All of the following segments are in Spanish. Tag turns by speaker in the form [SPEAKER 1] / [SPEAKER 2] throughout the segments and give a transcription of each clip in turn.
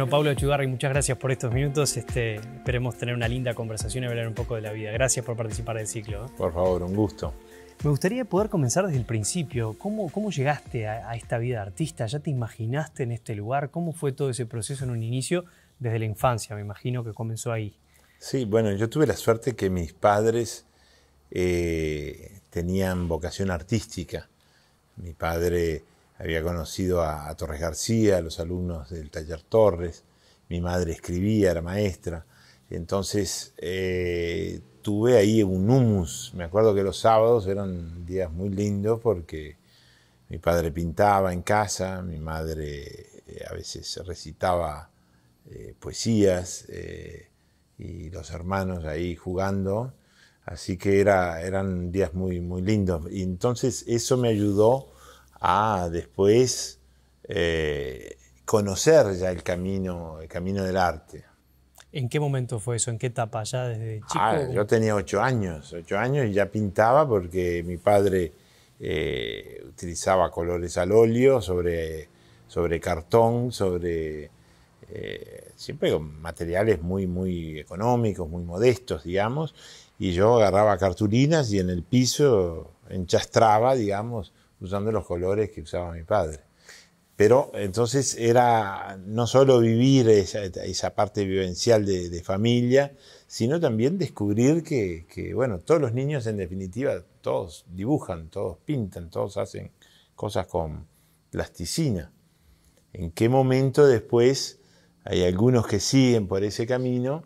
[SPEAKER 1] Bueno, Pablo Echugarri, muchas gracias por estos minutos. Este, esperemos tener una linda conversación y hablar un poco de la vida. Gracias por participar del ciclo. ¿eh? Por favor, un gusto. Me gustaría poder comenzar desde el principio. ¿Cómo, cómo llegaste a, esta vida de artista? ¿Ya te imaginaste en este lugar? ¿Cómo fue todo ese proceso en un inicio desde la infancia? Me imagino que comenzó ahí.
[SPEAKER 2] Sí, bueno, yo tuve la suerte que mis padres eh, tenían vocación artística. Mi padre había conocido a, Torres García, a los alumnos del taller Torres, mi madre escribía, era maestra, entonces eh, tuve ahí un humus, me acuerdo que los sábados eran días muy lindos porque mi padre pintaba en casa, mi madre eh, a veces recitaba eh, poesías y los hermanos ahí jugando, así que eran días muy, muy lindos y entonces eso me ayudó a después eh, conocer ya el camino, el camino del arte.
[SPEAKER 1] ¿En qué momento fue eso? ¿En qué etapa? ¿Ya desde ah, chico? Ah, yo
[SPEAKER 2] tenía ocho años, ocho años y ya pintaba porque mi padre eh, utilizaba colores al óleo sobre, sobre cartón, sobre eh, siempre con materiales muy, muy económicos, muy modestos, digamos, y yo agarraba cartulinas y en el piso enchastraba, digamos, usando los colores que usaba mi padre. Pero entonces era no solo vivir esa, parte vivencial de, familia, sino también descubrir que, bueno, todos los niños en definitiva, todos dibujan, todos pintan, todos hacen cosas con plasticina. ¿En qué momento después hay algunos que siguen por ese camino,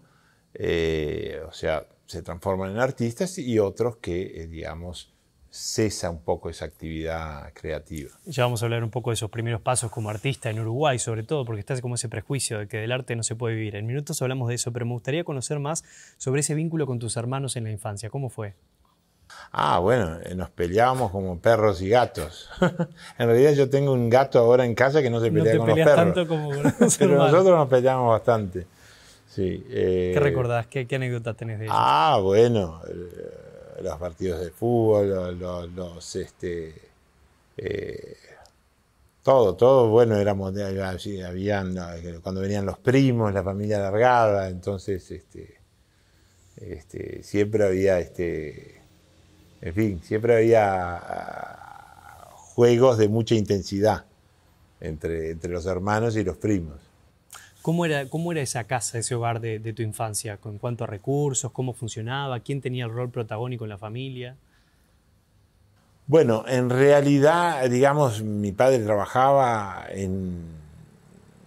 [SPEAKER 2] eh, o sea, se transforman en artistas y otros que, eh, digamos, cesa un poco esa actividad creativa.
[SPEAKER 1] Ya vamos a hablar un poco de esos primeros pasos como artista en Uruguay, sobre todo, porque estás como ese prejuicio de que del arte no se puede vivir. En minutos hablamos de eso, pero me gustaría conocer más sobre ese vínculo con tus hermanos en la infancia. ¿Cómo fue?
[SPEAKER 2] Ah, bueno, eh, nos peleábamos como perros y gatos. en realidad yo tengo un gato ahora en casa que no se pelea con los perros. Tanto como pero nosotros nos peleamos bastante. Eh. ¿Qué recordás? ¿Qué, anécdotas tenés de eso? Ah, bueno. Eh, los partidos de fútbol, los, este, eh, todo, todo, bueno, habían, eh, cuando venían los primos, la familia alargada, entonces, este, este, siempre había, este, en fin, siempre había ah, juegos de mucha intensidad entre, entre los hermanos y los primos.
[SPEAKER 1] ¿Cómo era, cómo era esa casa, ese hogar de, tu infancia? ¿En cuanto a recursos? ¿Cómo funcionaba? ¿Quién tenía el rol protagónico en la familia?
[SPEAKER 2] Bueno, en realidad, digamos, mi padre trabajaba en.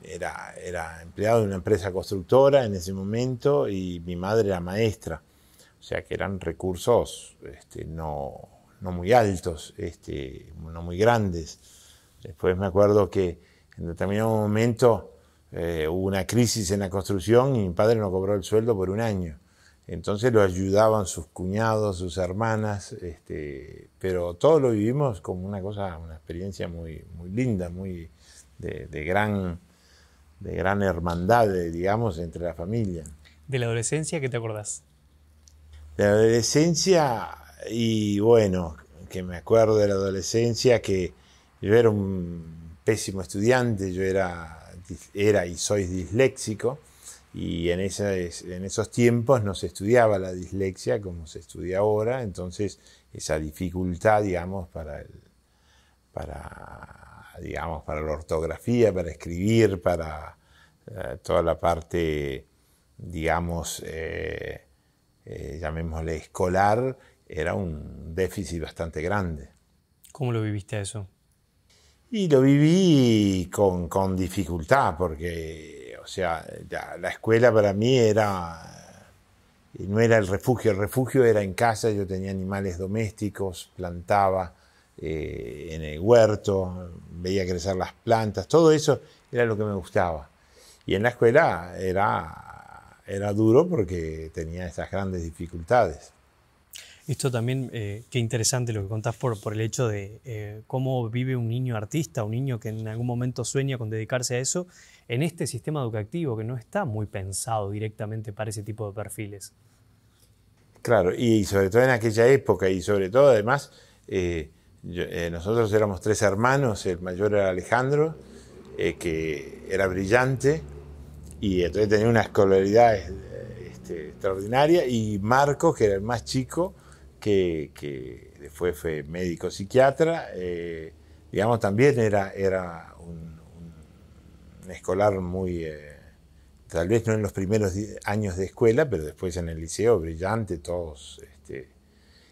[SPEAKER 2] Era, empleado de una empresa constructora en ese momento y mi madre era maestra. O sea que eran recursos este, no, muy altos, este, no muy grandes. Después me acuerdo que en determinado momento eh, hubo una crisis en la construcción y mi padre no cobró el sueldo por un año. Entonces lo ayudaban sus cuñados, sus hermanas, este, pero todo lo vivimos como una cosa, una experiencia muy, muy linda, muy de, gran, de gran hermandad, eh, digamos, entre la familia.
[SPEAKER 1] ¿De la adolescencia qué te acordás?
[SPEAKER 2] De la adolescencia, y bueno, que me acuerdo de la adolescencia, que yo era un pésimo estudiante, yo era era y sois disléxico y en, en esos tiempos no se estudiaba la dislexia como se estudia ahora, entonces esa dificultad, digamos, para, el, para, digamos, para la ortografía, para escribir, para eh, toda la parte, digamos, eh, eh, llamémosle escolar, era un déficit bastante grande.
[SPEAKER 1] ¿Cómo lo viviste eso? Y lo viví
[SPEAKER 2] con, con dificultad, porque, o sea, la, escuela para mí era, eh, no era el refugio, el refugio era en casa, yo tenía animales domésticos, plantaba eh, en el huerto, veía crecer las plantas, todo eso era lo que me gustaba. Y en la escuela era, era duro porque tenía esas grandes dificultades.
[SPEAKER 1] Esto también, eh, qué interesante lo que contás por, por el hecho de eh, cómo vive un niño artista, un niño que en algún momento sueña con dedicarse a eso, en este sistema educativo que no está muy pensado directamente para ese tipo de perfiles.
[SPEAKER 2] Claro, y sobre todo en aquella época, y sobre todo además, eh, nosotros éramos tres hermanos, el mayor era Alejandro, que era brillante, y entonces tenía una escolaridad este, extraordinaria, y Marco, que era el más chico, que, después fue, médico psiquiatra, eh, digamos, también era, era un, escolar muy, eh, tal vez no en los primeros años de escuela, pero después en el liceo, brillante, todos. Este,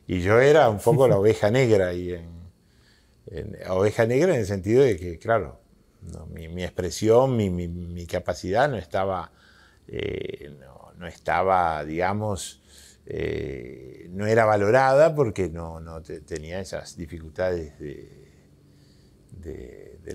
[SPEAKER 2] y yo era un poco la oveja negra, y en, oveja negra en el sentido de que, claro, mi, expresión, mi, mi, capacidad no estaba, eh, no, no, estaba, digamos, eh, no era valorada porque no, tenía esas dificultades de,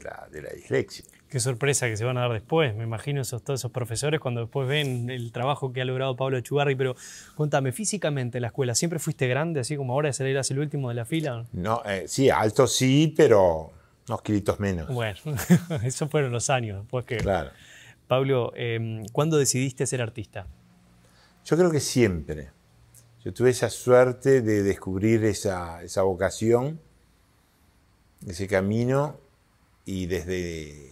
[SPEAKER 2] la,
[SPEAKER 1] dislexia. Qué sorpresa que se van a dar después, me imagino esos, todos esos profesores cuando después ven el trabajo que ha logrado Pablo Chugarri. pero contame, físicamente la escuela, ¿siempre fuiste grande, así como ahora eras el último de la fila?
[SPEAKER 2] No, eh, sí, alto sí, pero unos kilitos menos.
[SPEAKER 1] Bueno, esos fueron los años, pues que... Claro. Pablo, eh, ¿cuándo decidiste ser artista?
[SPEAKER 2] Yo creo que siempre yo tuve esa suerte de descubrir esa, vocación, ese camino, y desde,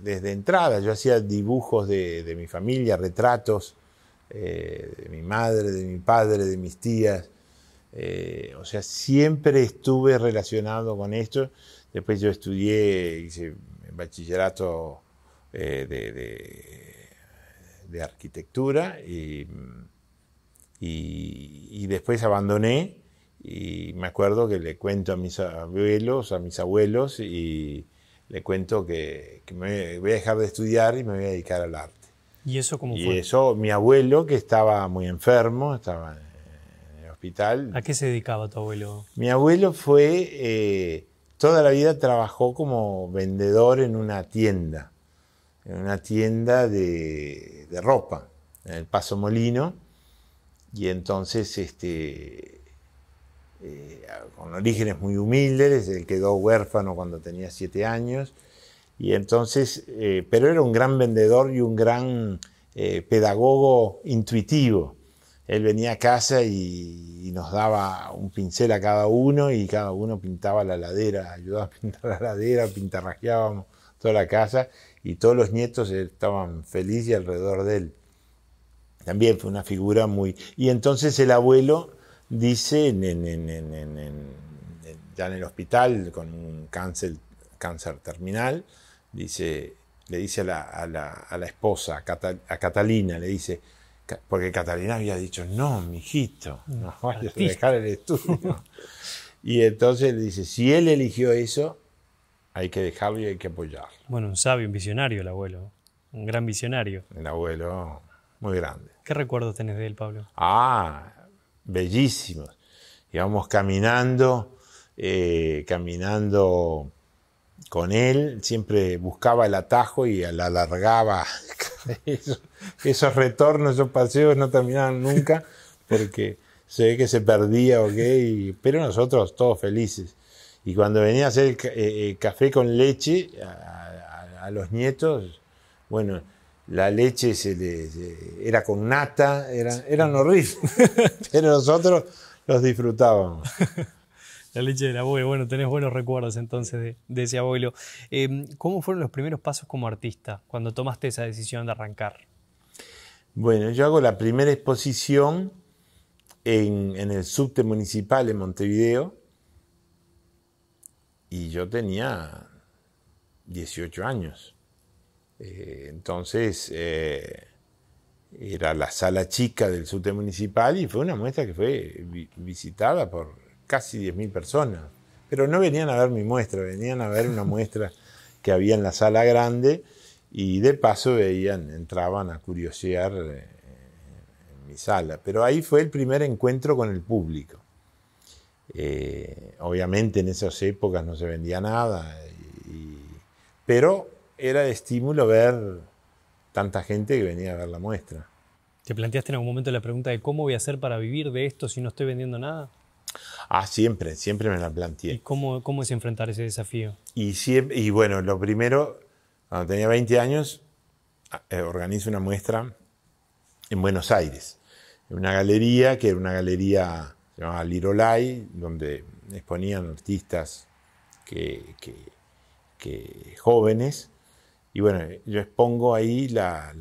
[SPEAKER 2] desde entrada yo hacía dibujos de, mi familia, retratos eh, de mi madre, de mi padre, de mis tías. Eh, o sea, siempre estuve relacionado con esto. Después yo estudié, hice bachillerato eh, de arquitectura y y, después abandoné y me acuerdo que le cuento a mis abuelos, a mis abuelos y le cuento que, me voy a dejar de estudiar y me voy a dedicar al arte.
[SPEAKER 1] ¿Y eso cómo y
[SPEAKER 2] eso, mi abuelo que estaba muy enfermo, estaba en el hospital.
[SPEAKER 1] ¿A qué se dedicaba tu abuelo?
[SPEAKER 2] Mi abuelo fue, eh, toda la vida trabajó como vendedor en una tienda, en una tienda de, de ropa, en el Paso Molino y entonces, este, eh, con orígenes muy humildes, él quedó huérfano cuando tenía siete años. Y entonces, eh, pero era un gran vendedor y un gran eh, pedagogo intuitivo. Él venía a casa y, nos daba un pincel a cada uno y cada uno pintaba la ladera, ayudaba a pintar la ladera, pintarrajeábamos toda la casa y todos los nietos estaban felices alrededor de él también fue una figura muy... Y entonces el abuelo dice, ya en el hospital, con un cáncer, cáncer terminal, dice, le dice a la, esposa, a, Catalina, le dice, porque Catalina había dicho, no, mijito, no vayas a dejar el estudio. y entonces le dice, si él eligió eso, hay que dejarlo y hay que apoyarlo.
[SPEAKER 1] Bueno, un sabio, un visionario el abuelo, un gran visionario. El abuelo muy grande. ¿Qué recuerdos tenés de él, Pablo?
[SPEAKER 2] Ah, bellísimos. Íbamos caminando, eh, caminando con él, siempre buscaba el atajo y alargaba. esos, retornos, esos paseos no terminaban nunca porque se ve que se perdía, ¿ok? qué pero nosotros todos felices. Y cuando venía a hacer eh, eh, café con leche a los nietos, bueno, la leche se era con nata, era, eran horribles, pero nosotros los disfrutábamos.
[SPEAKER 1] La leche del abuelo, bueno, tenés buenos recuerdos entonces de, ese abuelo. Em, ¿Cómo fueron los primeros pasos como artista cuando tomaste esa decisión de arrancar?
[SPEAKER 2] Bueno, yo hago la primera exposición en, en el subte municipal en Montevideo y yo tenía 18 años. Eh, entonces, eh, era la sala chica del sute municipal y fue una muestra que fue visitada por casi 10.000 personas. Pero no venían a ver mi muestra, venían a ver una muestra que había en la sala grande y de paso veían, entraban a curiosear eh, en mi sala. Pero ahí fue el primer encuentro con el público. obviamente en esas épocas no se vendía nada, pero era de estímulo ver tanta gente que venía a ver la muestra.
[SPEAKER 1] ¿Te planteaste en algún momento la pregunta de cómo voy a hacer para vivir de esto si no estoy vendiendo nada? Ah,
[SPEAKER 2] siempre, siempre me la planteé. ¿Y
[SPEAKER 1] cómo, es enfrentar ese desafío?
[SPEAKER 2] Y, y bueno, lo primero, cuando tenía 20 años, organizé ah, eh, organizo una muestra en Buenos Aires, en una galería que era una galería llamada lirolay donde exponían artistas que jóvenes y bueno, yo expongo ahí la,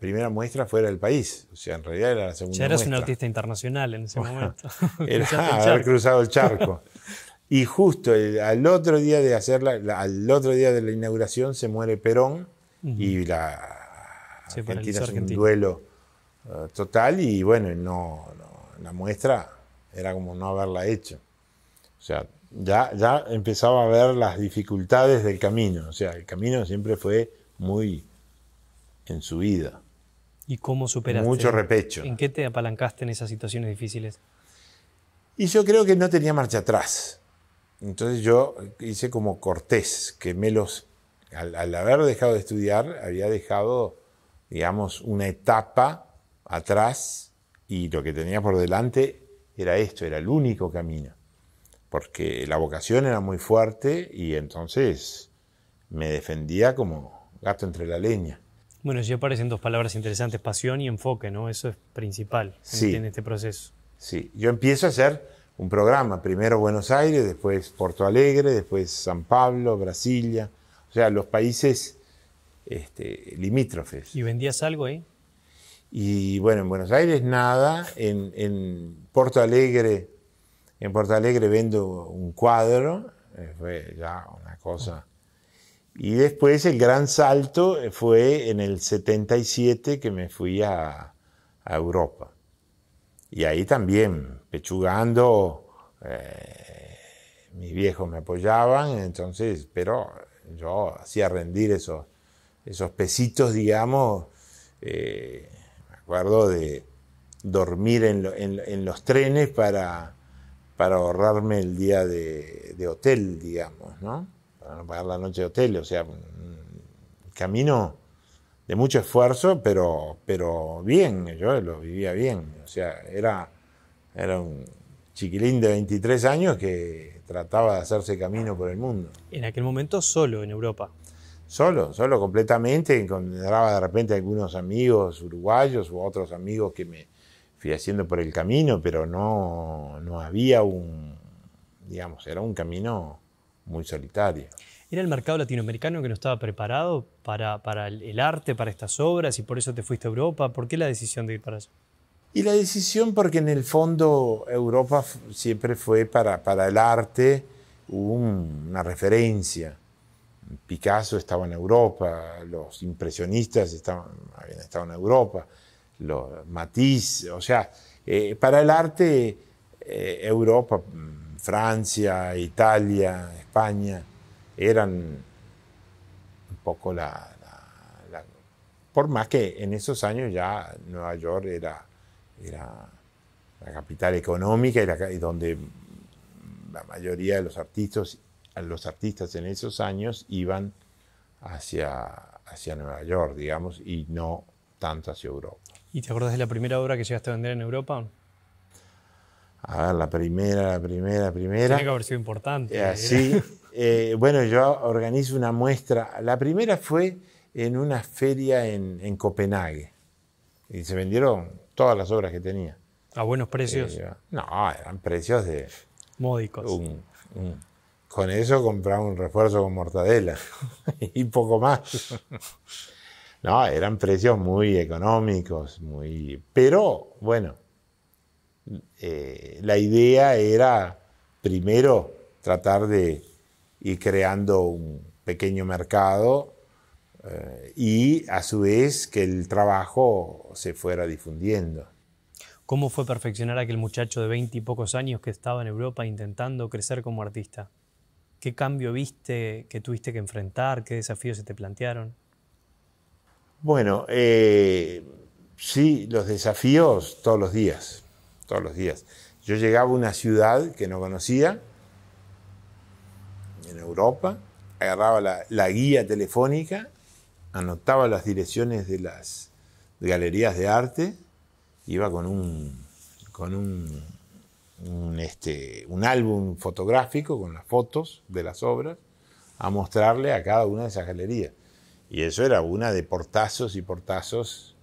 [SPEAKER 2] primera muestra fuera del país. O sea, en realidad era la segunda. Ya eras un artista internacional en ese momento. era haber cruzado el charco. y justo al otro día de hacerla, al otro día de la inauguración se muere Perón y la
[SPEAKER 1] sí, Argentina es un
[SPEAKER 2] duelo eh, total. Y bueno, la muestra era como no haberla hecho. O sea, ya, empezaba a ver las dificultades del camino. O sea, el camino siempre fue muy en su vida.
[SPEAKER 1] ¿Y cómo superaste? Mucho repecho. ¿En qué te apalancaste en esas situaciones difíciles?
[SPEAKER 2] Y yo creo que no tenía marcha atrás. Entonces yo hice como Cortés, que me los, al haber dejado de estudiar, había dejado, digamos, una etapa atrás y lo que tenía por delante era esto, era el único camino porque la vocación era muy fuerte y entonces me defendía como gato entre la leña.
[SPEAKER 1] Bueno, ya aparecen dos palabras interesantes, pasión y enfoque, ¿no? Eso es principal en, este proceso.
[SPEAKER 2] Sí, yo empiezo a hacer un programa, primero Buenos Aires, después Porto Alegre, después San Pablo, Brasilia, o sea, los países este, limítrofes.
[SPEAKER 1] ¿Y vendías algo ahí?
[SPEAKER 2] Y bueno, en Buenos Aires nada, en Porto Alegre en Porto Alegre vendo un cuadro, eh, fue ya una cosa. Y después el gran salto eh, fue en el 77 que me fui a, Europa. Y ahí también, pechugando, eh, mis viejos me apoyaban, entonces, pero yo hacía rendir esos, esos pesitos, digamos, me acuerdo de dormir en los trenes para para ahorrarme el día de, hotel, digamos, ¿no? Para no pagar la noche de hotel, o sea, mm, camino de mucho esfuerzo, pero, pero bien, yo lo vivía bien. O sea, era, era un chiquilín de 23 años que trataba de hacerse camino por el mundo.
[SPEAKER 1] En aquel momento solo en Europa.
[SPEAKER 2] Solo, solo completamente. Encontraba de repente algunos amigos uruguayos u otros amigos que me, haciendo por el camino, pero no, no había un, digamos, era un camino muy solitario.
[SPEAKER 1] ¿Era el mercado latinoamericano que no estaba preparado para, para, el arte, para estas obras, y por eso te fuiste a Europa? ¿Por qué la decisión de ir para allá?
[SPEAKER 2] Y la decisión porque en el fondo Europa siempre fue para, para el arte una referencia. Picasso estaba en Europa, los impresionistas estaban, habían estado en Europa, lo, matiz, o sea, eh, para el arte eh, Europa, mm, Francia, Italia, España, eran un poco la, Por más que en esos años ya Nueva York era, era la capital económica y, donde la mayoría de los artistas, los artistas en esos años iban hacia, hacia Nueva York, digamos, y no tanto hacia Europa.
[SPEAKER 1] ¿Y te acordás de la primera obra que llegaste a vender en Europa?
[SPEAKER 2] A ah, ver, la primera, la primera, la primera. Tiene que haber sido importante. Eh, ¿eh? sí. Eh, bueno, yo organizo una muestra. La primera fue en una feria en, Copenhague. Y se vendieron todas las obras que tenía.
[SPEAKER 1] ¿A buenos precios? no, eran precios de...
[SPEAKER 2] Módicos. con eso compraba un refuerzo con mortadela y poco más. No, eran precios muy económicos, muy... Pero bueno, eh, la idea era primero tratar de ir creando un pequeño mercado eh, y a su vez que el trabajo se fuera difundiendo.
[SPEAKER 1] ¿Cómo fue perfeccionar a aquel muchacho de 20 y pocos años que estaba en Europa intentando crecer como artista? ¿Qué cambio viste que tuviste que enfrentar? ¿Qué desafíos se te plantearon?
[SPEAKER 2] Bueno, eh, sí, los desafíos todos los días, todos los días. Yo llegaba a una ciudad que no conocía, en Europa, agarraba la, guía telefónica, anotaba las direcciones de las galerías de arte, iba con un, con este, un álbum fotográfico con las fotos de las obras a mostrarle a cada una de esas galerías. Y eso era una de portazos y portazos.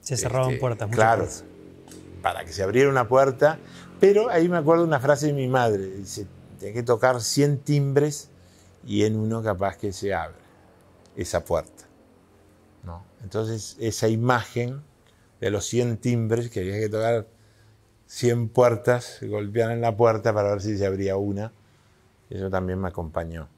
[SPEAKER 1] Se cerraban este, puertas,
[SPEAKER 2] claro. Para que se abriera una puerta. Pero ahí me acuerdo una frase de mi madre. Dice, tenés que tocar 100 timbres y en uno capaz que se abre esa puerta. ¿no? Entonces, esa imagen de los 100 timbres, que había que tocar 100 puertas, golpear en la puerta para ver si se abría una, eso también me acompañó.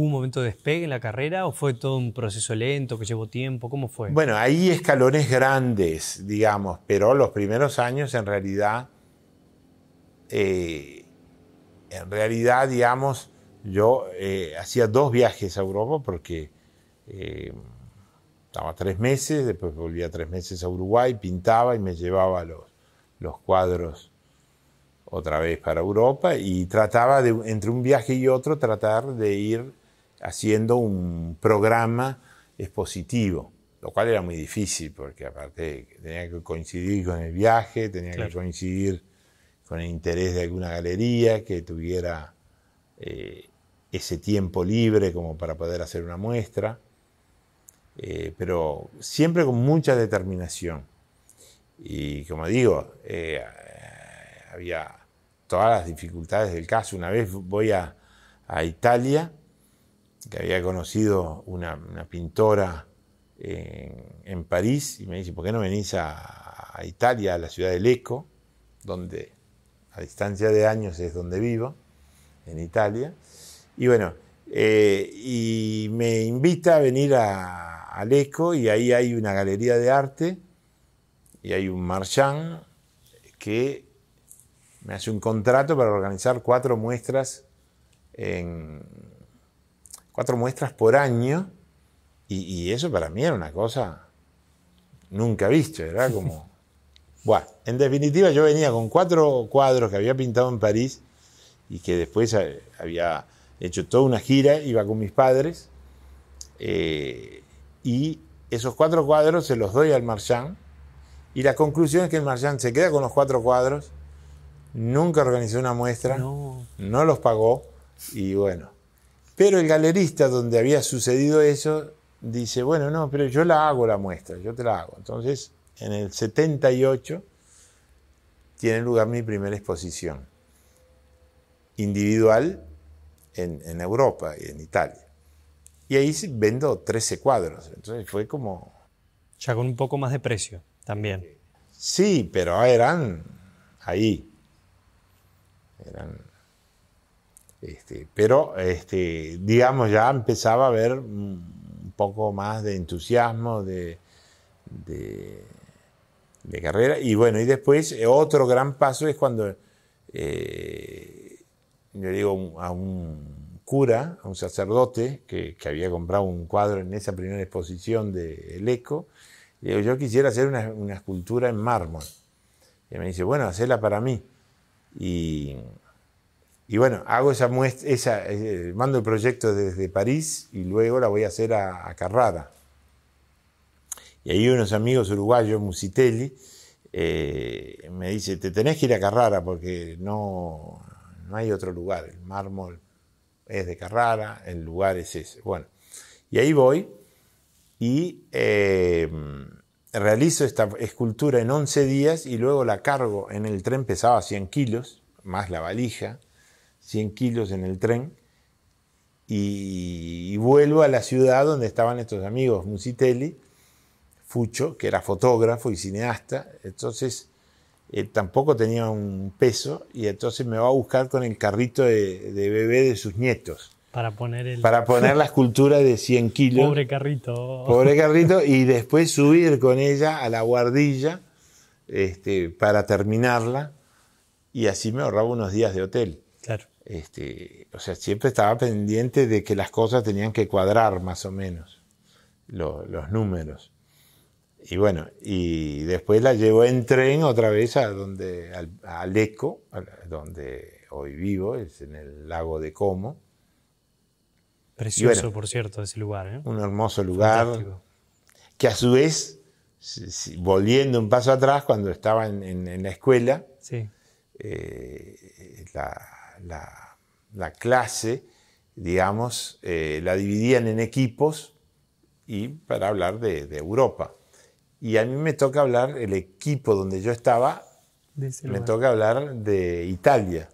[SPEAKER 1] ¿Hubo un momento de despegue en la carrera o fue todo un proceso lento que llevó tiempo? ¿Cómo fue? Bueno,
[SPEAKER 2] hay escalones grandes, digamos, pero los primeros años en realidad, eh, en realidad, digamos, yo eh, hacía dos viajes a Europa porque eh, estaba tres meses, después volvía tres meses a Uruguay, pintaba y me llevaba los, los cuadros otra vez para Europa y trataba de, entre un viaje y otro, tratar de ir haciendo un programa expositivo, lo cual era muy difícil porque aparte tenía que coincidir con el viaje, tenía que coincidir con el interés de alguna galería que tuviera eh, ese tiempo libre como para poder hacer una muestra, eh, pero siempre con mucha determinación. Y como digo, eh, había todas las dificultades del caso. Una vez voy a, a Italia que había conocido una, pintora eh, en, París y me dice, ¿por qué no venís a, Italia, a la ciudad de Leco, donde a distancia de años es donde vivo, en Italia? Y bueno, eh, y me invita a venir a, a, y ahí hay una galería de arte y hay un marchand que me hace un contrato para organizar cuatro muestras en, cuatro muestras por año, y, eso para mí era una cosa nunca vista, era como... Bueno, en definitiva yo venía con cuatro cuadros que había pintado en París y que después eh, había hecho toda una gira, iba con mis padres, eh, y esos cuatro cuadros se los doy al Marchand, y la conclusión es que el Marchand se queda con los cuatro cuadros, nunca organizó una muestra, no, no los pagó, y bueno, pero el galerista donde había sucedido eso dice, bueno, no, pero yo la hago la muestra, yo te la hago. Entonces, en el 78 tiene lugar mi primera exposición individual en, Europa y en Italia. Y ahí vendo 13 cuadros. Entonces fue como...
[SPEAKER 1] Ya con un poco más de precio también.
[SPEAKER 2] Sí, pero eran ahí. Eran este, pero, este, digamos, ya empezaba a haber un poco más de entusiasmo, de, de, carrera. Y bueno, y después eh, otro gran paso es cuando eh, yo digo a un cura, a un sacerdote que, había comprado un cuadro en esa primera exposición de El Eco, le digo, yo quisiera hacer una, escultura en mármol. Y me dice, bueno, hacela para mí. Y y bueno, hago esa eh, mando el proyecto desde París y luego la voy a hacer a, Carrara. Y ahí unos amigos uruguayos, Musitelli, eh, me dice, te tenés que ir a Carrara porque no, hay otro lugar. El mármol es de Carrara, el lugar es ese. Bueno, y ahí voy y eh, realizo esta escultura en 11 días y luego la cargo en el tren, pesaba 100 kilos, más la valija 100 kilos en el tren y, vuelvo a la ciudad donde estaban estos amigos Musitelli, Fucho, que era fotógrafo y cineasta, entonces tampoco tenía un peso y entonces me va a buscar con el carrito de, bebé de sus nietos.
[SPEAKER 1] Para poner, el... para poner la
[SPEAKER 2] escultura de 100 kilos. Pobre
[SPEAKER 1] carrito. Pobre
[SPEAKER 2] carrito y después subir con ella a la guardilla este, para terminarla y así me ahorraba unos días de hotel. Este, o sea, siempre estaba pendiente de que las cosas tenían que cuadrar más o menos, los números. Y bueno, y después la llevó en tren otra vez a donde, al, ECO, donde hoy vivo, es en el lago de Como.
[SPEAKER 1] Precioso, por cierto, ese lugar. ¿eh?
[SPEAKER 2] Un hermoso lugar. Que a su vez, volviendo un paso atrás, cuando estaba en, en, la escuela, sí. Eh, la, la, clase, digamos, eh, la dividían en equipos y para hablar de, Europa. Y a mí me toca hablar, el equipo donde yo estaba, me toca hablar de Italia.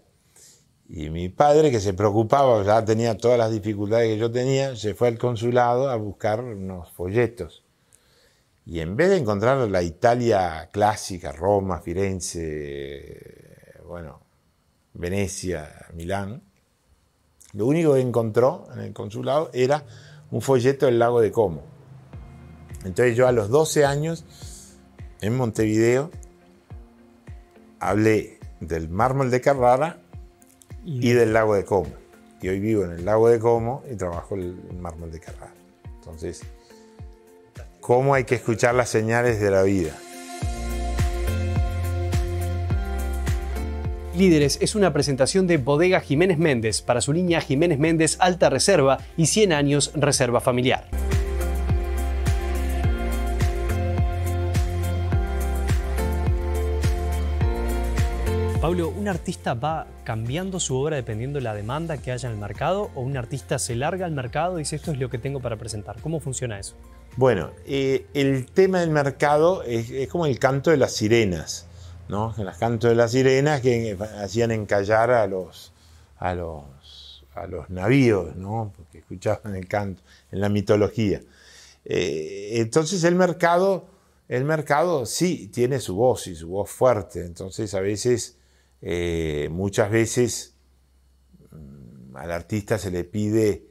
[SPEAKER 2] Y mi padre, que se preocupaba, ya tenía todas las dificultades que yo tenía, se fue al consulado a buscar unos folletos. Y en vez de encontrar la Italia clásica, Roma, Firenze, bueno, Venecia, Milán, lo único que encontró en el consulado era un folleto del lago de Como. Entonces yo a los 12 años, en Montevideo, hablé del mármol de Carrara y, del lago de Como. Y hoy vivo en el lago de Como y trabajo el mármol de Carrara. Entonces, ¿cómo hay que escuchar las señales de la vida?
[SPEAKER 1] Líderes es una presentación de Bodega Jiménez Méndez para su línea Jiménez Méndez Alta Reserva y 100 años Reserva Familiar. Pablo, ¿un artista va cambiando su obra dependiendo de la demanda que haya en el mercado o un artista se larga al mercado y dice esto es lo que tengo para presentar? ¿Cómo funciona eso?
[SPEAKER 2] Bueno, eh, el tema del mercado es, como el canto de las sirenas. ¿no? En las cantos de las sirenas que eh, hacían encallar a los, a los, a los navíos, ¿no? Porque escuchaban el canto, en la mitología. Eh, entonces el mercado, el mercado sí tiene su voz y su voz fuerte. Entonces a veces, eh, muchas veces mm, al artista se le pide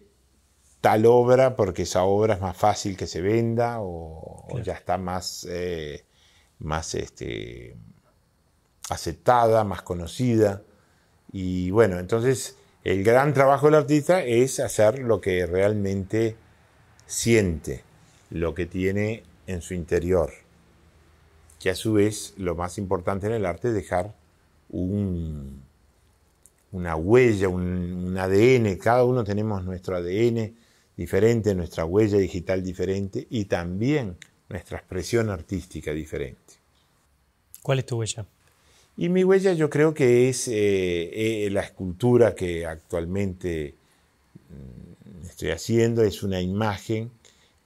[SPEAKER 2] tal obra porque esa obra es más fácil que se venda o, ya está más, más este, aceptada, más conocida. Y bueno, entonces el gran trabajo del artista es hacer lo que realmente siente, lo que tiene en su interior. Que a su vez lo más importante en el arte es dejar un, una huella, un, un ADN. Cada uno tenemos nuestro ADN diferente, nuestra huella digital diferente y también nuestra expresión artística diferente.
[SPEAKER 1] ¿Cuál es tu huella?
[SPEAKER 2] Y mi huella yo creo que es eh, eh, la escultura que actualmente mm, estoy haciendo, es una imagen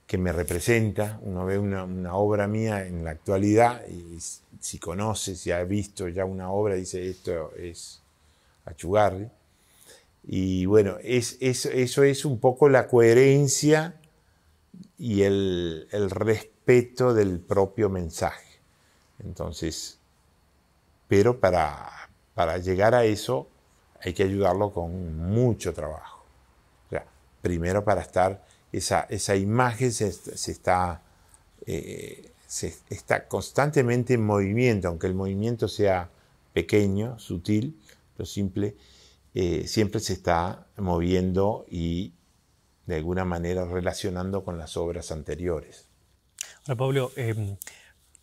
[SPEAKER 2] que me representa, uno ve una, obra mía en la actualidad y si conoce, si ha visto ya una obra, dice esto es Achugarri. Y bueno, es, eso es un poco la coherencia y el, el respeto del propio mensaje. Entonces, pero para, llegar a eso hay que ayudarlo con mucho trabajo. primero para estar, esa, esa imagen se, está, eh, está constantemente en movimiento, aunque el movimiento sea pequeño, sutil, lo simple, eh, siempre se está moviendo y de alguna manera relacionando con las obras anteriores.
[SPEAKER 1] Ahora, Pablo, eh,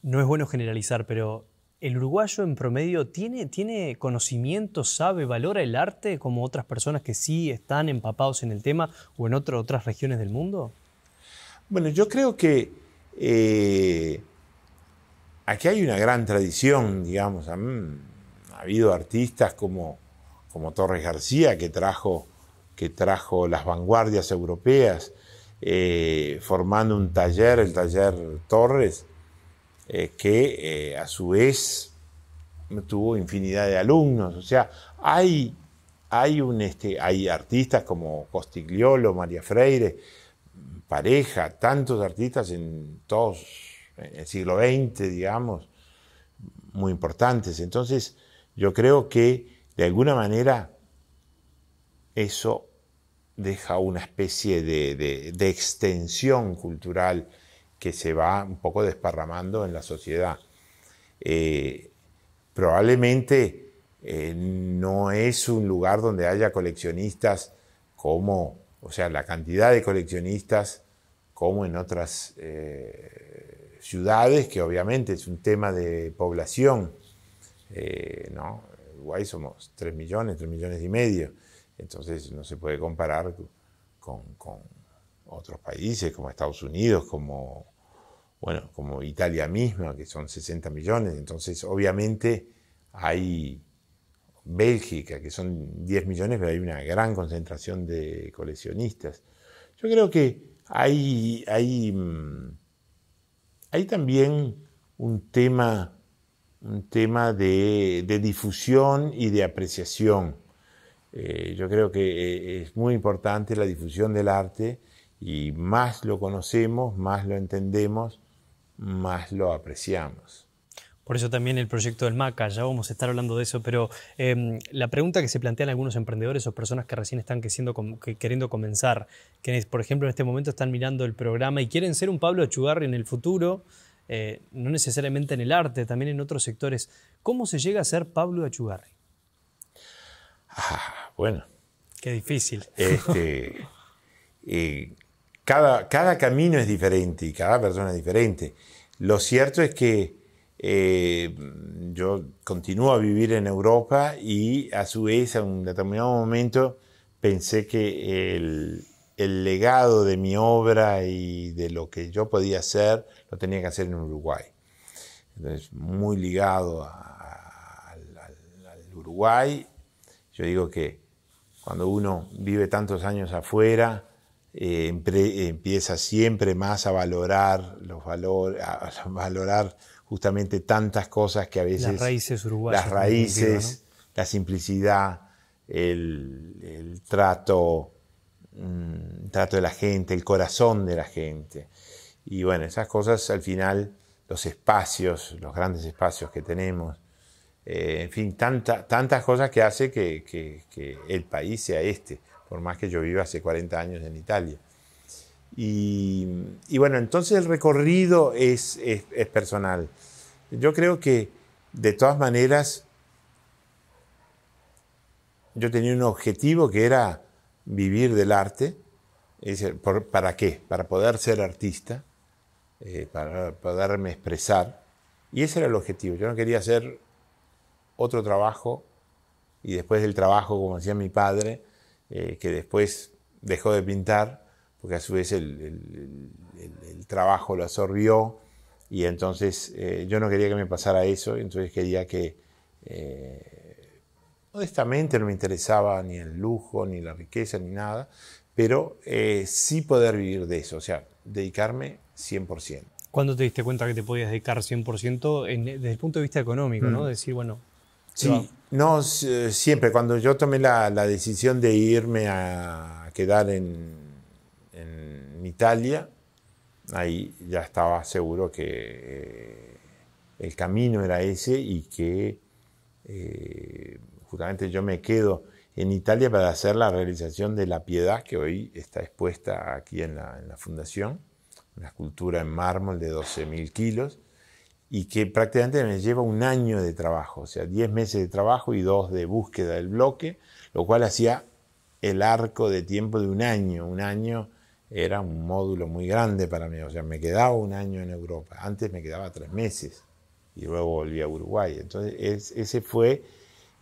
[SPEAKER 1] no es bueno generalizar, pero ¿El uruguayo en promedio tiene, tiene conocimiento, sabe, valora el arte como otras personas que sí están empapados en el tema o en otras regiones del mundo?
[SPEAKER 2] Bueno, yo creo que eh, aquí hay una gran tradición, digamos. Ha, habido artistas como, como Torres García que trajo, que trajo las vanguardias europeas, eh, formando un taller, el taller Torres, eh, que eh, a su vez tuvo infinidad de alumnos. O sea, hay, este, hay, artistas como Costigliolo, María Freire, pareja, tantos artistas en todos, en el siglo XX, digamos, muy importantes. Entonces, yo creo que de alguna manera eso deja una especie de extensión cultural que se va un poco desparramando en la sociedad. Eh, probablemente eh, no es un lugar donde haya coleccionistas como, o sea, la cantidad de coleccionistas como en otras eh, ciudades, que obviamente es un tema de población, ¿no? Uruguay somos 3 millones, 3 millones y medio, entonces no se puede comparar con, con otros países como Estados Unidos, como bueno, como Italia misma, que son 60 millones, entonces obviamente hay Bélgica, que son 10 millones, pero hay una gran concentración de coleccionistas. Yo creo que hay, hay, mm, hay también un tema, un tema de, difusión y de apreciación. Eh, yo creo que eh, es muy importante la difusión del arte y más lo conocemos, más lo entendemos, más lo apreciamos.
[SPEAKER 1] Por eso también el proyecto del MACA, ya vamos a estar hablando de eso, pero em, la pregunta que se plantean algunos emprendedores o personas que recién están queriendo comenzar, que por ejemplo en este momento están mirando el programa y quieren ser un Pablo Achugarri en el futuro, eh, no necesariamente en el arte, también en otros sectores, ¿cómo se llega a ser Pablo Achugarri?
[SPEAKER 2] Ah, bueno.
[SPEAKER 1] Qué difícil.
[SPEAKER 2] Este, eh, cada, camino es diferente y cada persona es diferente. Lo cierto es que eh, yo continúo a vivir en Europa y a su vez, en un determinado momento, pensé que el, legado de mi obra y de lo que yo podía hacer lo tenía que hacer en Uruguay. Entonces, muy ligado al, Uruguay. Yo digo que cuando uno vive tantos años afuera, eh, empieza siempre más a valorar los valores a valorar justamente tantas cosas que a veces las raíces uruguayas las raíces la simplicidad el, trato mm, trato de la gente el corazón de la gente y bueno esas cosas al final los espacios los grandes espacios que tenemos eh, en fin tantas cosas que hace que el país sea este por más que yo viva hace 40 años en Italia. Y, bueno, entonces el recorrido es, personal. Yo creo que de todas maneras yo tenía un objetivo que era vivir del arte. ¿Para qué? Para poder ser artista, eh, para poderme expresar. Y ese era el objetivo. Yo no quería hacer otro trabajo y después del trabajo, como hacía mi padre, eh, que después dejó de pintar, porque a su vez el, trabajo lo absorbió, y entonces eh, yo no quería que me pasara eso, entonces quería que, honestamente eh, no me interesaba ni el lujo, ni la riqueza, ni nada, pero sí poder vivir de eso, o sea, dedicarme 100%.
[SPEAKER 1] ¿Cuándo te diste cuenta que te podías dedicar 100% desde el punto de vista económico, no? Mm. Decir, bueno, sí,
[SPEAKER 2] no, eh, siempre, cuando yo tomé la, decisión de irme a quedar en, Italia, ahí ya estaba seguro que eh, el camino era ese y que eh, justamente yo me quedo en Italia para hacer la realización de la piedad que hoy está expuesta aquí en la, en la fundación, una escultura en mármol de 12.000 kilos y que prácticamente me lleva un año de trabajo, o sea, 10 meses de trabajo y dos de búsqueda del bloque, lo cual hacía el arco de tiempo de un año. Un año era un módulo muy grande para mí, o sea, me quedaba un año en Europa, antes me quedaba tres meses y luego volví a Uruguay. Entonces, ese fue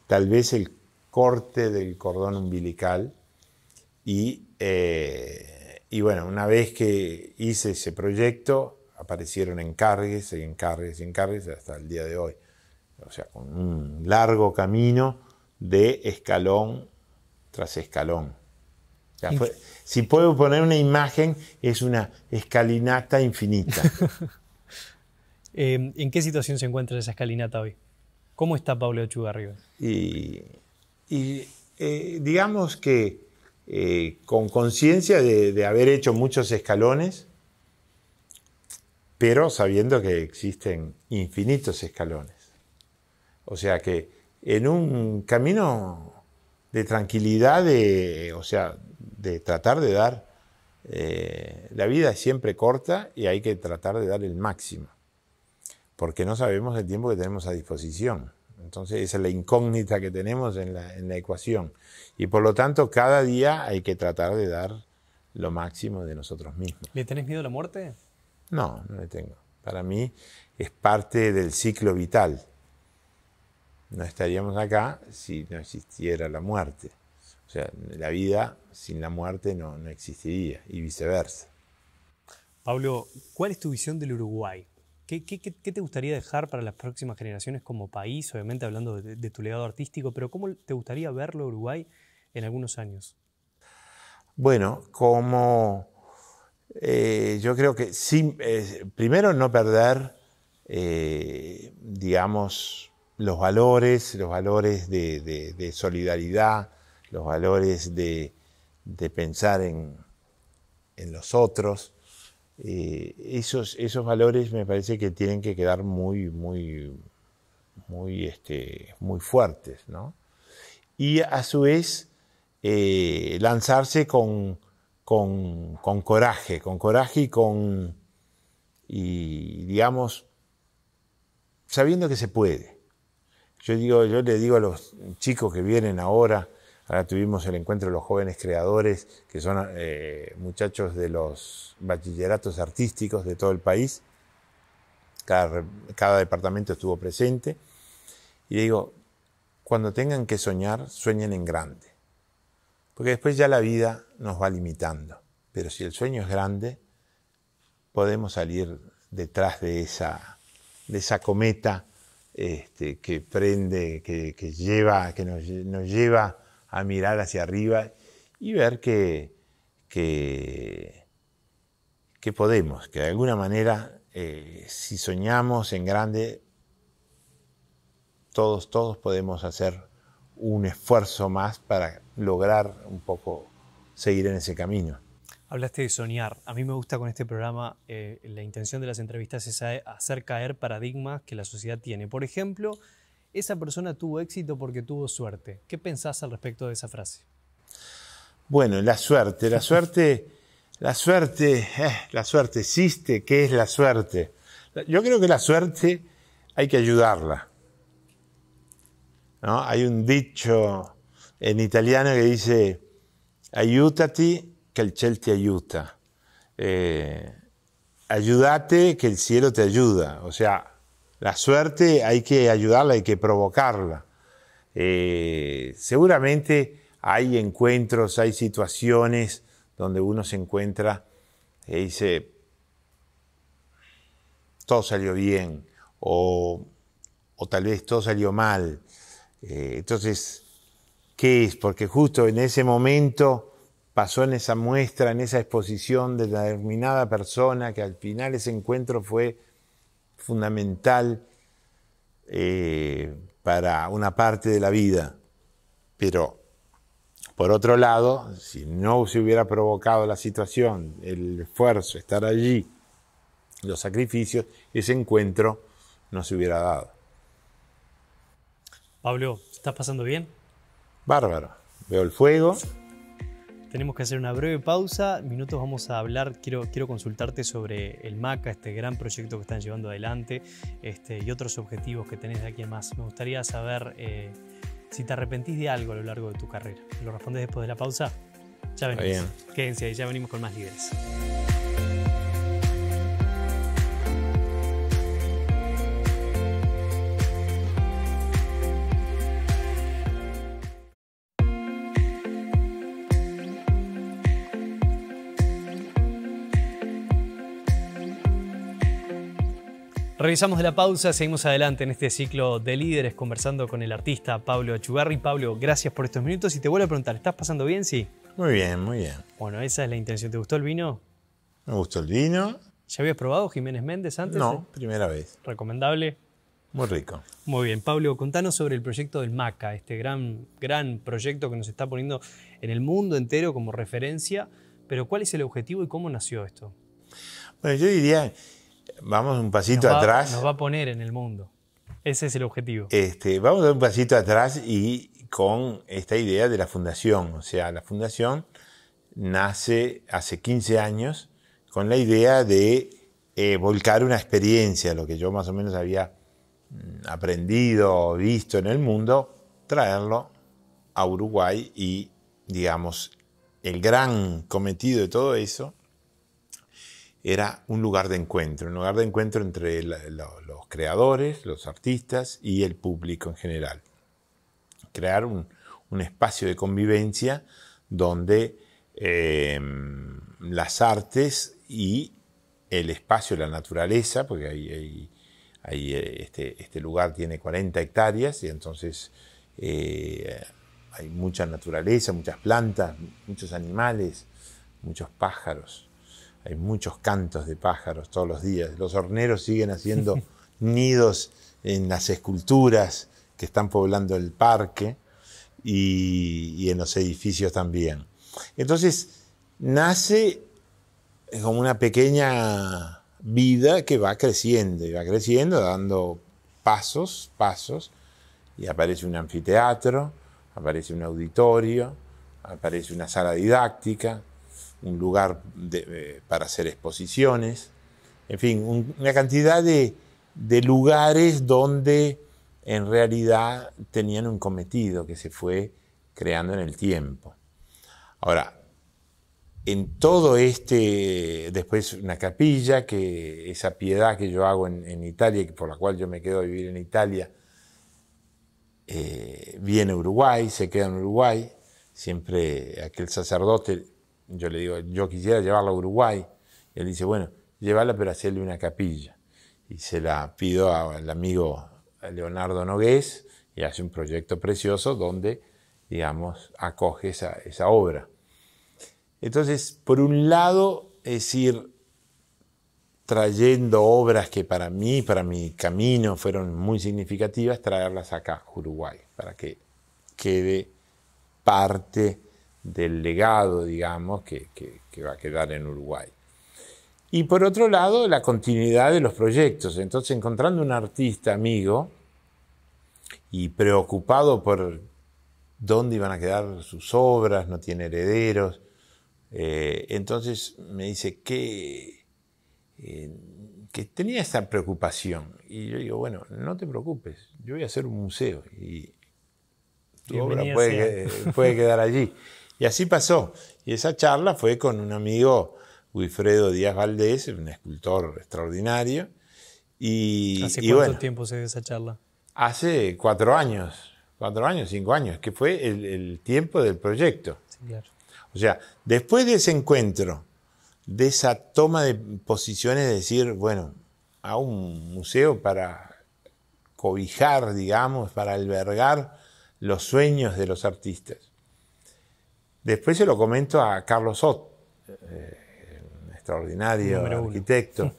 [SPEAKER 2] tal vez el corte del cordón umbilical y, eh, y bueno, una vez que hice ese proyecto, aparecieron encargues y encargues y encargues hasta el día de hoy. O sea, con un largo camino de escalón tras escalón. si puedo poner una imagen, es una escalinata infinita.
[SPEAKER 1] Em, ¿En qué situación se encuentra esa escalinata hoy? ¿Cómo está Pablo Ochugarriba?
[SPEAKER 2] Y, y eh, digamos que eh, con conciencia de haber hecho muchos escalones, pero sabiendo que existen infinitos escalones. O sea que en un camino de tranquilidad, de, o sea, de tratar de dar, eh, la vida es siempre corta y hay que tratar de dar el máximo, porque no sabemos el tiempo que tenemos a disposición. Entonces esa es la incógnita que tenemos en la, en la ecuación. Y por lo tanto cada día hay que tratar de dar lo máximo de nosotros mismos.
[SPEAKER 1] ¿Le tenés miedo a la muerte?
[SPEAKER 2] No, no le tengo. Para mí es parte del ciclo vital. No estaríamos acá si no existiera la muerte. O sea, la vida sin la muerte no, existiría y viceversa.
[SPEAKER 1] Pablo, ¿cuál es tu visión del Uruguay? ¿Qué, te gustaría dejar para las próximas generaciones como país? Obviamente hablando de, tu legado artístico, pero ¿cómo te gustaría verlo Uruguay en algunos años?
[SPEAKER 2] Bueno, como eh, yo creo que primero no perder, eh, digamos, los valores, los valores de, solidaridad, los valores de, pensar en, los otros. Eh, esos, esos valores me parece que tienen que quedar muy, muy, muy, este, muy fuertes, ¿no? Y a su vez, lanzarse con, con, coraje, con coraje y con, y digamos, sabiendo que se puede. Yo, digo, yo le digo a los chicos que vienen ahora, ahora tuvimos el encuentro de los jóvenes creadores, que son eh, muchachos de los bachilleratos artísticos de todo el país, cada, cada departamento estuvo presente, y digo, cuando tengan que soñar, sueñen en grande. Porque después ya la vida nos va limitando. Pero si el sueño es grande, podemos salir detrás de esa, de esa cometa este, que prende, que, lleva, que nos, lleva a mirar hacia arriba y ver que, que, podemos, que de alguna manera, eh, si soñamos en grande, todos, todos podemos hacer un esfuerzo más para lograr un poco seguir en ese camino.
[SPEAKER 1] Hablaste de soñar. A mí me gusta con este programa, eh, la intención de las entrevistas es hacer caer paradigmas que la sociedad tiene. Por ejemplo, esa persona tuvo éxito porque tuvo suerte. ¿Qué pensás al respecto de esa frase?
[SPEAKER 2] Bueno, la suerte, la suerte, la suerte, eh, la suerte existe. ¿Qué es la suerte? Yo creo que la suerte hay que ayudarla. Hay un dicho en italiano que dice, ayúdate que el cielo te eh, ayuda. ayúdate que el cielo te ayuda. O sea, la suerte hay que ayudarla, hay que provocarla. Eh, seguramente hay encuentros, hay situaciones donde uno se encuentra y dice, todo salió bien, o, o tal vez todo salió mal. Eh, entonces, ¿qué es? Porque justo en ese momento pasó en esa muestra, en esa exposición de determinada persona, que al final ese encuentro fue fundamental eh, para una parte de la vida. Pero, por otro lado, si no se hubiera provocado la situación, el esfuerzo, estar allí, los sacrificios, ese encuentro no se hubiera dado.
[SPEAKER 1] Pablo, ¿estás pasando bien?
[SPEAKER 2] Bárbaro. Veo el fuego.
[SPEAKER 1] Tenemos que hacer una breve pausa. Minutos vamos a hablar. Quiero, quiero consultarte sobre el MACA, este gran proyecto que están llevando adelante este, y otros objetivos que tenés de aquí en más. Me gustaría saber eh, si te arrepentís de algo a lo largo de tu carrera. ¿Lo respondes después de la pausa? Ya venimos. Quédense ahí, ya venimos con más líderes. Revisamos de la pausa, seguimos adelante en este ciclo de líderes conversando con el artista Pablo Achugarri. Pablo, gracias por estos minutos y te vuelvo a preguntar, ¿estás pasando bien? Sí. Muy bien, muy bien. Bueno, esa es la intención. ¿Te gustó el vino? Me gustó el vino. ¿Ya habías probado Jiménez Méndez antes? No, eh, primera vez. ¿Recomendable? Muy rico. Muy bien, Pablo, contanos sobre el proyecto del MACA, este gran, gran proyecto que nos está poniendo en el mundo entero como referencia, pero ¿cuál es el objetivo y cómo nació esto? Bueno, yo diría
[SPEAKER 2] Vamos un pasito atrás. Nos
[SPEAKER 1] va a poner en el mundo. Ese es el objetivo.
[SPEAKER 2] Este, vamos a un pasito atrás y con esta idea de la fundación. O sea, la fundación nace hace 15 años con la idea de eh, volcar una experiencia, lo que yo más o menos había mm, aprendido o visto en el mundo, traerlo a Uruguay y, digamos, el gran cometido de todo eso era un lugar de encuentro, un lugar de encuentro entre los creadores, los artistas y el público en general. Crear un, espacio de convivencia donde em, las artes y el espacio, la naturaleza, porque eh, este, este, lugar tiene 40 hectáreas y entonces eh, hay mucha naturaleza, muchas plantas, muchos animales, muchos pájaros. Hay muchos cantos de pájaros todos los días. Los horneros siguen haciendo nidos en las esculturas que están poblando el parque y, en los edificios también. Entonces, nace como una pequeña vida que va creciendo y va creciendo, dando pasos, pasos, y aparece un anfiteatro, aparece un auditorio, aparece una sala didáctica, un lugar eh, para hacer exposiciones, en fin, una cantidad de, lugares donde en realidad tenían un cometido que se fue creando en el tiempo. Ahora, en todo este, después una capilla, que esa piedad que yo hago en, Italia, por la cual yo me quedo a vivir en Italia, eh, viene Uruguay, se queda en Uruguay, siempre aquel sacerdote yo le digo, yo quisiera llevarla a Uruguay. Y él dice, bueno, llévala pero hacerle una capilla. Y se la pido al amigo Leonardo Nogués y hace un proyecto precioso donde, digamos, acoge esa, esa obra. Entonces, por un lado, es ir trayendo obras que para mí, para mi camino, fueron muy significativas, traerlas acá, a Uruguay, para que quede parte del legado, digamos, que, va a quedar en Uruguay. Y por otro lado, la continuidad de los proyectos. Entonces, encontrando un artista amigo y preocupado por dónde iban a quedar sus obras, no tiene herederos, eh, entonces me dice eh, que, tenía esa preocupación. Y yo digo, bueno, no te preocupes, yo voy a hacer un museo y tu obra puede quedar allí. Y así pasó. Y esa charla fue con un amigo, Wilfredo Díaz Valdés, un escultor extraordinario. Y, ¿Hace cuánto
[SPEAKER 1] tiempo se dio esa charla?
[SPEAKER 2] Hace cuatro años, cuatro años, cinco años, que fue el, tiempo del proyecto. O sea, después de ese encuentro, de esa toma de posiciones, de decir, bueno, a un museo para cobijar, digamos, para albergar los sueños de los artistas. Después se lo comento a Carlos Sot, eh, extraordinario arquitecto.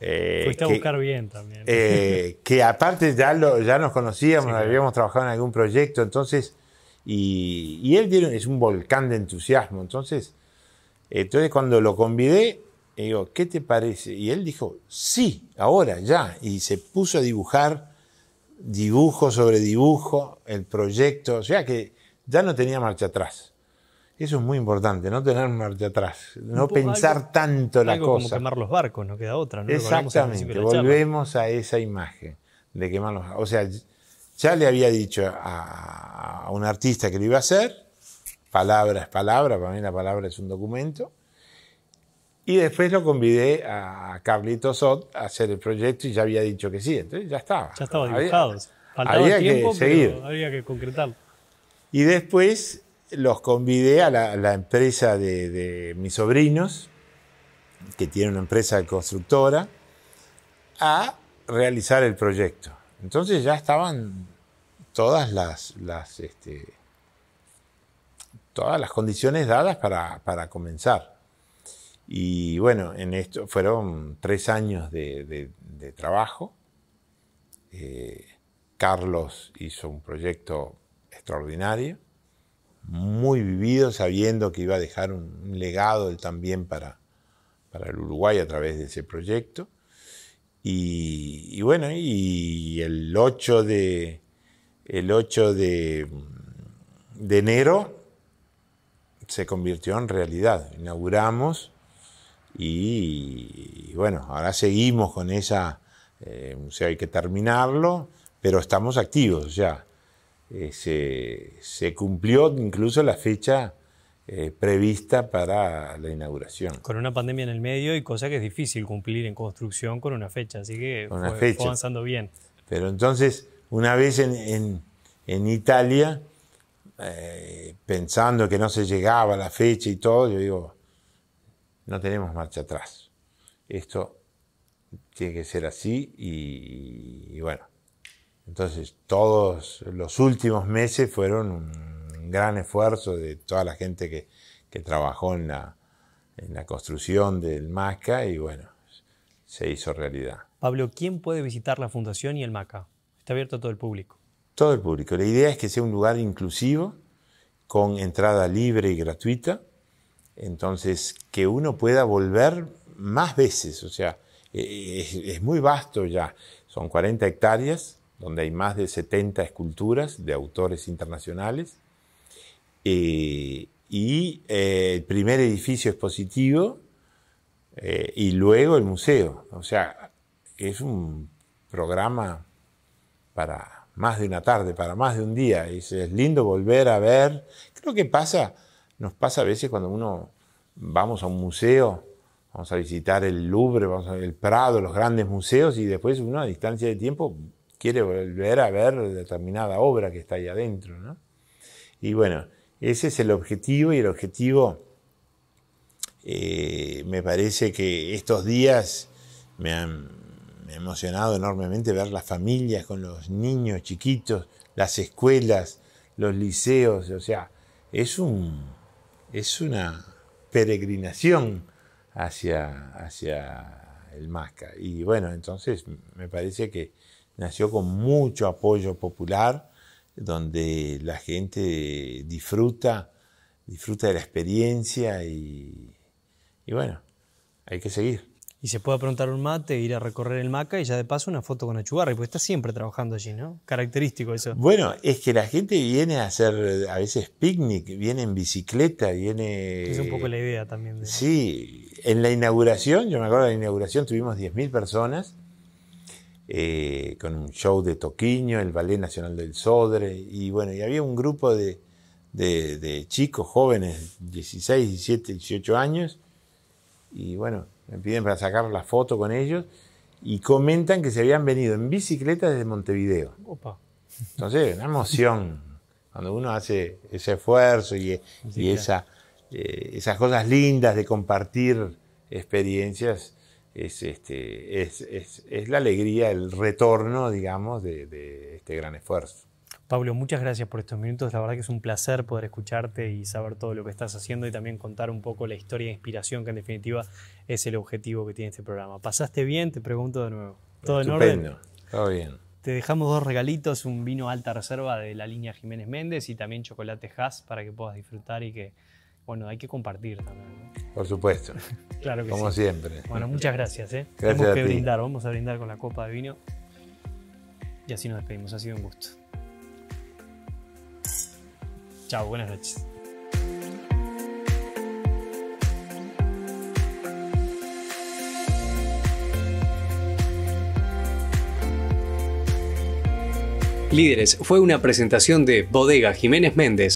[SPEAKER 2] Eh, Fuiste a buscar bien también. Eh, que aparte ya, ya nos conocíamos, habíamos trabajado en algún proyecto, entonces, y, él es un volcán de entusiasmo, entonces, entonces cuando lo convidé, digo, ¿qué te parece? Y él dijo, sí, ahora, ya, y se puso a dibujar dibujo sobre dibujo, el proyecto, o sea que ya no tenía marcha atrás. Eso es muy importante, no tener marcha atrás, no pensar tanto la algo cosa. Como quemar
[SPEAKER 1] los barcos, no queda otra. ¿no? Exactamente, volvemos
[SPEAKER 2] a esa imagen de quemar los O sea, ya le había dicho a, un artista que lo iba a hacer, palabra es palabra, para mí la palabra es un documento. Y después lo convidé a Carlito Sot a hacer el proyecto y ya había dicho que sí, entonces ya estaba.
[SPEAKER 1] Ya estaba dibujado. que Había que concretarlo.
[SPEAKER 2] Y después los convidé a la, empresa de, mis sobrinos, que tiene una empresa constructora, a realizar el proyecto. Entonces ya estaban todas las, este, todas las condiciones dadas para, comenzar. Y bueno, en esto fueron tres años de, trabajo. Eh, Carlos hizo un proyecto extraordinario muy vivido, sabiendo que iba a dejar un legado también para, para el Uruguay a través de ese proyecto. Y, bueno, y el 8 de, el de, enero se convirtió en realidad. Inauguramos y, bueno, ahora seguimos con esa, eh, o sea, hay que terminarlo, pero estamos activos ya. Eh, se, cumplió incluso la fecha eh, prevista para la inauguración.
[SPEAKER 1] Con una pandemia en el medio y cosa que es difícil cumplir en construcción con una fecha, así que fue, avanzando bien.
[SPEAKER 2] Pero entonces, una vez en, Italia, eh, pensando que no se llegaba la fecha y todo, yo digo, no tenemos marcha atrás. Esto tiene que ser así y bueno, entonces, todos los últimos meses fueron un gran esfuerzo de toda la gente que, trabajó en la, construcción del MACA y bueno, se hizo realidad.
[SPEAKER 1] Pablo, ¿quién puede visitar la Fundación y el MACA? Está abierto a todo el público.
[SPEAKER 2] Todo el público. La idea es que sea un lugar inclusivo, con entrada libre y gratuita, entonces que uno pueda volver más veces, o sea, e, e, es muy vasto ya, son 40 hectáreas donde hay más de 70 esculturas de autores internacionales. Eh, y eh, el primer edificio expositivo eh, y luego el museo. O sea, es un programa para más de una tarde, para más de un día. Y es, lindo volver a ver. Creo que pasa, nos pasa a veces cuando uno vamos a un museo, vamos a visitar el Louvre, vamos a ver el Prado, los grandes museos y después uno a distancia de tiempo quiere volver a ver determinada obra que está ahí adentro. ¿no? Y bueno, ese es el objetivo y el objetivo eh, me parece que estos días me han emocionado enormemente ver las familias con los niños chiquitos, las escuelas, los liceos, o sea, es un es una peregrinación hacia, hacia el Masca. Y bueno, entonces me parece que nació con mucho apoyo popular, donde la gente disfruta, disfruta de la experiencia y, bueno, hay que
[SPEAKER 1] seguir. Y se puede aprontar un mate, ir a recorrer el Maca y ya de paso una foto con Achugarri, porque está siempre trabajando allí, ¿no? Característico eso.
[SPEAKER 2] Bueno, es que la gente viene a hacer a veces picnic, viene en bicicleta, viene... Es un poco
[SPEAKER 1] la idea también.
[SPEAKER 2] Sí, en la inauguración, yo me acuerdo de la inauguración, tuvimos 10.000 personas eh, con un show de Toquiño, el Ballet Nacional del Sodre, y bueno, y había un grupo de, de, chicos jóvenes, 16, 17, 18 años, y bueno, me piden para sacar la foto con ellos, y comentan que se habían venido en bicicleta desde Montevideo. Opa. Entonces, una emoción, cuando uno hace ese esfuerzo y, y esa, eh, esas cosas lindas de compartir experiencias, es, este, es, es, la alegría, el retorno, digamos, de, este gran esfuerzo.
[SPEAKER 1] Pablo, muchas gracias por estos minutos. La verdad que es un placer poder escucharte y saber todo lo que estás haciendo y también contar un poco la historia e inspiración que en definitiva es el objetivo que tiene este programa. ¿Pasaste bien? Te pregunto de nuevo. ¿Todo en orden? Todo bien. Te dejamos dos regalitos, un vino alta reserva de la línea Jiménez Méndez y también chocolate Haas para que puedas disfrutar y que bueno, hay que compartir también.
[SPEAKER 2] Por supuesto. claro que Como siempre. Bueno, muchas gracias. ¿eh? gracias Tenemos que brindar,
[SPEAKER 1] vamos a brindar con la copa de vino. Y así nos despedimos. Ha sido un gusto. Chao, buenas noches. Líderes fue una presentación de Bodega Jiménez Méndez.